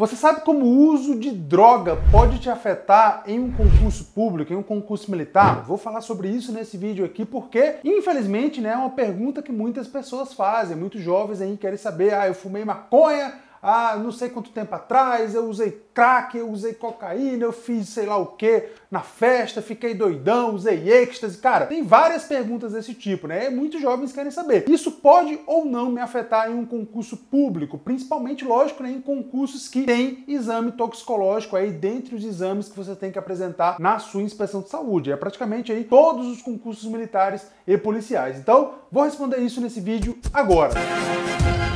Você sabe como o uso de droga pode te afetar em um concurso público, em um concurso militar? Vou falar sobre isso nesse vídeo aqui porque, infelizmente, né, é uma pergunta que muitas pessoas fazem, muitos jovens aí querem saber: "Ah, eu fumei maconha, ah, não sei quanto tempo atrás eu usei crack, eu usei cocaína, eu fiz sei lá o que na festa, fiquei doidão, usei êxtase. Cara, tem várias perguntas desse tipo, né? E muitos jovens querem saber. Isso pode ou não me afetar em um concurso público, principalmente, lógico, né, em concursos que tem exame toxicológico aí dentre os exames que você tem que apresentar na sua inspeção de saúde. É praticamente aí todos os concursos militares e policiais. Então, vou responder isso nesse vídeo agora. Música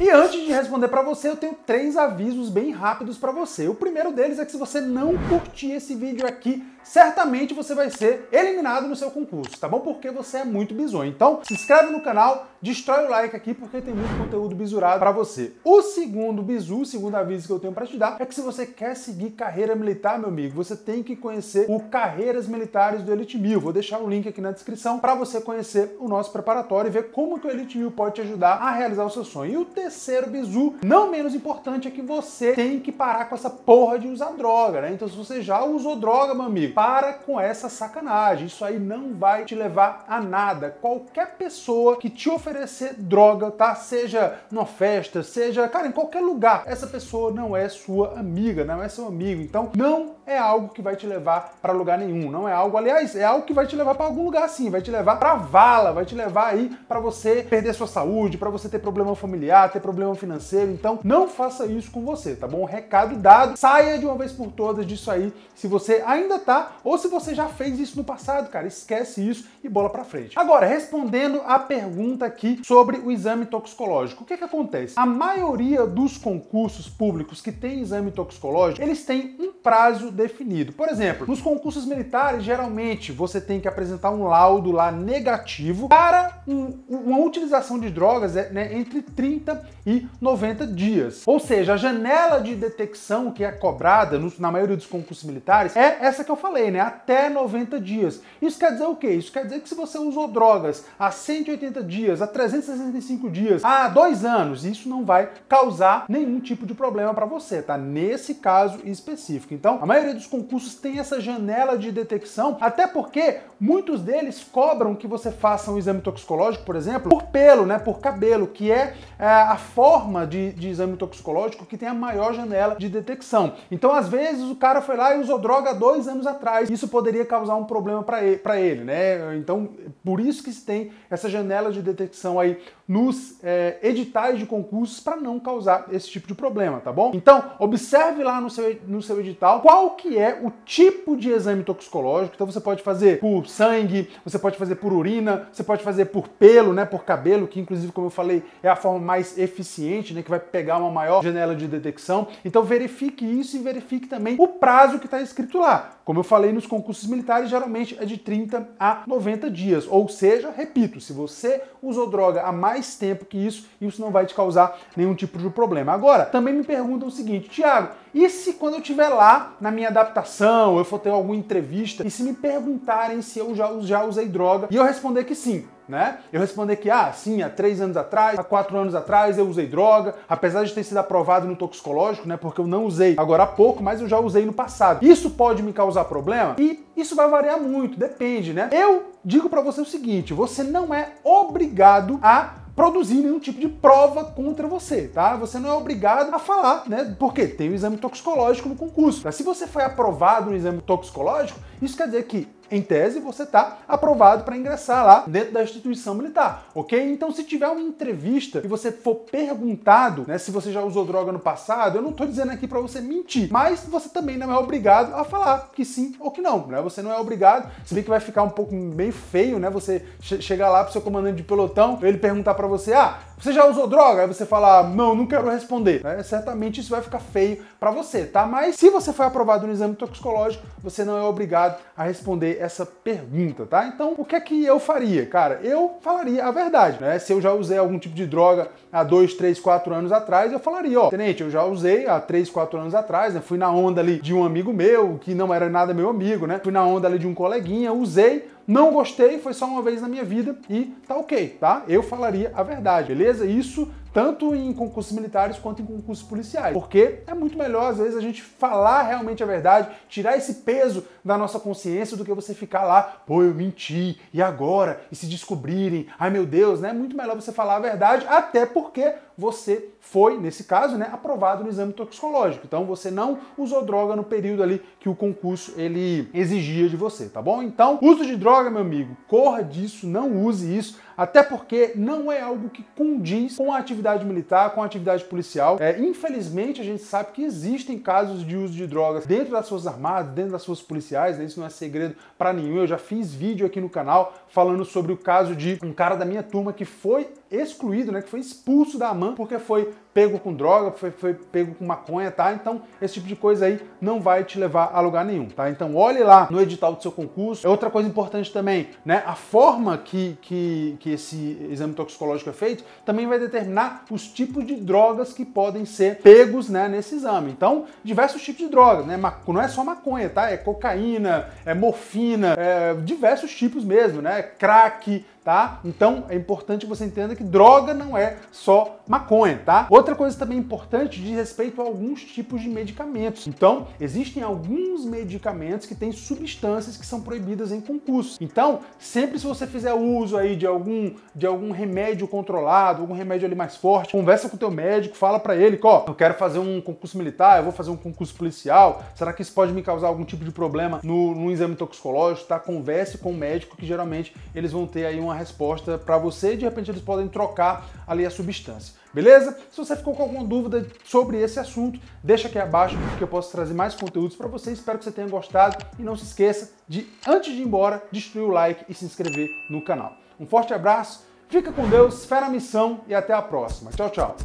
E antes de responder para você, eu tenho três avisos bem rápidos para você. O primeiro deles é que se você não curtir esse vídeo aqui, certamente você vai ser eliminado no seu concurso, tá bom? Porque você é muito bizonho. Então, se inscreve no canal, destrói o like aqui porque tem muito conteúdo bisurado para você. O segundo bizu, o segundo aviso que eu tenho para te dar, é que se você quer seguir carreira militar, meu amigo, você tem que conhecer o Carreiras Militares do Elite Mil. Vou deixar o link aqui na descrição para você conhecer o nosso preparatório e ver como que o Elite Mil pode te ajudar a realizar o seu sonho. E o terceiro bizu, não menos importante, é que você tem que parar com essa porra de usar droga, né? Então se você já usou droga, meu amigo, para com essa sacanagem. Isso aí não vai te levar a nada. Qualquer pessoa que te oferecer oferecer droga, tá? Seja numa festa, seja, cara, em qualquer lugar. Essa pessoa não é sua amiga, não é seu amigo. Então, não é algo que vai te levar para lugar nenhum. Não é algo, aliás, é algo que vai te levar para algum lugar sim, vai te levar para vala, vai te levar aí para você perder sua saúde, para você ter problema familiar, ter problema financeiro. Então, não faça isso com você, tá bom? Recado dado. Saia de uma vez por todas disso aí, se você ainda tá ou se você já fez isso no passado, cara. Esquece isso e bola para frente. Agora, respondendo a pergunta aqui sobre o exame toxicológico. O que, é que acontece? A maioria dos concursos públicos que tem exame toxicológico, eles têm um prazo definido. Por exemplo, nos concursos militares, geralmente você tem que apresentar um laudo lá negativo para um, uma utilização de drogas é, né, entre 30 e 90 dias. Ou seja, a janela de detecção que é cobrada no, na maioria dos concursos militares é essa que eu falei, né? Até 90 dias. Isso quer dizer o quê? Isso quer dizer que se você usou drogas há 180 dias, 365 dias, há dois anos, isso não vai causar nenhum tipo de problema para você, tá? Nesse caso específico. Então, a maioria dos concursos tem essa janela de detecção, até porque muitos deles cobram que você faça um exame toxicológico, por exemplo, por pelo, né? Por cabelo, que é, é a forma de, de exame toxicológico que tem a maior janela de detecção. Então, às vezes, o cara foi lá e usou droga dois anos atrás. Isso poderia causar um problema para ele, ele, né? Então, por isso que se tem essa janela de detecção aí nos é, editais de concursos para não causar esse tipo de problema, tá bom? Então, observe lá no seu, no seu edital qual que é o tipo de exame toxicológico. Então, você pode fazer por sangue, você pode fazer por urina, você pode fazer por pelo, né, por cabelo, que inclusive, como eu falei, é a forma mais eficiente, né, que vai pegar uma maior janela de detecção. Então, verifique isso e verifique também o prazo que está escrito lá. Como eu falei, nos concursos militares geralmente é de 30 a 90 dias. Ou seja, repito, se você usou droga há mais tempo que isso, isso não vai te causar nenhum tipo de problema. Agora, também me perguntam o seguinte, Tiago, e se quando eu estiver lá na minha adaptação, eu for ter alguma entrevista, e se me perguntarem se eu já, já usei droga, e eu responder que sim, né? Eu responder que, ah, sim, há três anos atrás, há quatro anos atrás eu usei droga, apesar de ter sido aprovado no toxicológico, né? Porque eu não usei agora há pouco, mas eu já usei no passado. Isso pode me causar problema? E isso vai variar muito, depende, né? Eu digo para você o seguinte, você não é obrigado a produzir nenhum tipo de prova contra você, tá? Você não é obrigado a falar, né? Porque tem o exame toxicológico no concurso. Mas se você foi aprovado no exame toxicológico, isso quer dizer que em tese, você está aprovado para ingressar lá dentro da instituição militar, ok? Então, se tiver uma entrevista e você for perguntado né, se você já usou droga no passado, eu não estou dizendo aqui para você mentir, mas você também não é obrigado a falar que sim ou que não, né? Você não é obrigado, se bem que vai ficar um pouco meio feio, né? Você chegar lá para o seu comandante de pelotão, ele perguntar para você, ah, você já usou droga? Aí você fala, não, não quero responder. Né? Certamente isso vai ficar feio para você, tá? Mas se você foi aprovado no exame toxicológico, você não é obrigado a responder essa pergunta, tá? Então, o que é que eu faria? Cara, eu falaria a verdade, né? Se eu já usei algum tipo de droga há dois, três, quatro anos atrás, eu falaria, ó, tenente, eu já usei há três, quatro anos atrás, né? Fui na onda ali de um amigo meu, que não era nada meu amigo, né? Fui na onda ali de um coleguinha, usei, não gostei, foi só uma vez na minha vida e tá ok, tá? Eu falaria a verdade, beleza? Isso tanto em concursos militares quanto em concursos policiais. Porque é muito melhor, às vezes, a gente falar realmente a verdade, tirar esse peso da nossa consciência do que você ficar lá, pô, eu menti, e agora? E se descobrirem, ai meu Deus, né? É muito melhor você falar a verdade, até porque você foi, nesse caso, né, aprovado no exame toxicológico. Então você não usou droga no período ali que o concurso ele exigia de você, tá bom? Então, uso de droga, meu amigo, corra disso, não use isso, até porque não é algo que condiz com a atividade atividade militar com atividade policial. É, infelizmente, a gente sabe que existem casos de uso de drogas dentro das Forças Armadas, dentro das Forças Policiais, né? isso não é segredo para nenhum. Eu já fiz vídeo aqui no canal falando sobre o caso de um cara da minha turma que foi excluído, né, que foi expulso da AMAN porque foi pego com droga, foi, foi pego com maconha, tá? Então, esse tipo de coisa aí não vai te levar a lugar nenhum, tá? Então, olhe lá no edital do seu concurso. É outra coisa importante também, né? A forma que, que, que esse exame toxicológico é feito também vai determinar os tipos de drogas que podem ser pegos, né, nesse exame. Então, diversos tipos de drogas, né? Não é só maconha, tá? É cocaína, é morfina, é diversos tipos mesmo, né? Crack, tá? Então é importante você entenda que droga não é só maconha, tá? Outra coisa também importante diz respeito a alguns tipos de medicamentos. Então, existem alguns medicamentos que têm substâncias que são proibidas em concurso. Então, sempre se você fizer uso aí de algum de algum remédio controlado, algum remédio ali mais forte, conversa com o teu médico, fala para ele, ó, oh, eu quero fazer um concurso militar, eu vou fazer um concurso policial, será que isso pode me causar algum tipo de problema no, no exame toxicológico, tá? Converse com o médico que geralmente eles vão ter aí uma uma resposta para você e de repente eles podem trocar ali a substância. Beleza? Se você ficou com alguma dúvida sobre esse assunto, deixa aqui abaixo que eu posso trazer mais conteúdos para você. Espero que você tenha gostado e não se esqueça de, antes de ir embora, destruir o like e se inscrever no canal. Um forte abraço, fica com Deus, fera a missão e até a próxima. Tchau, tchau.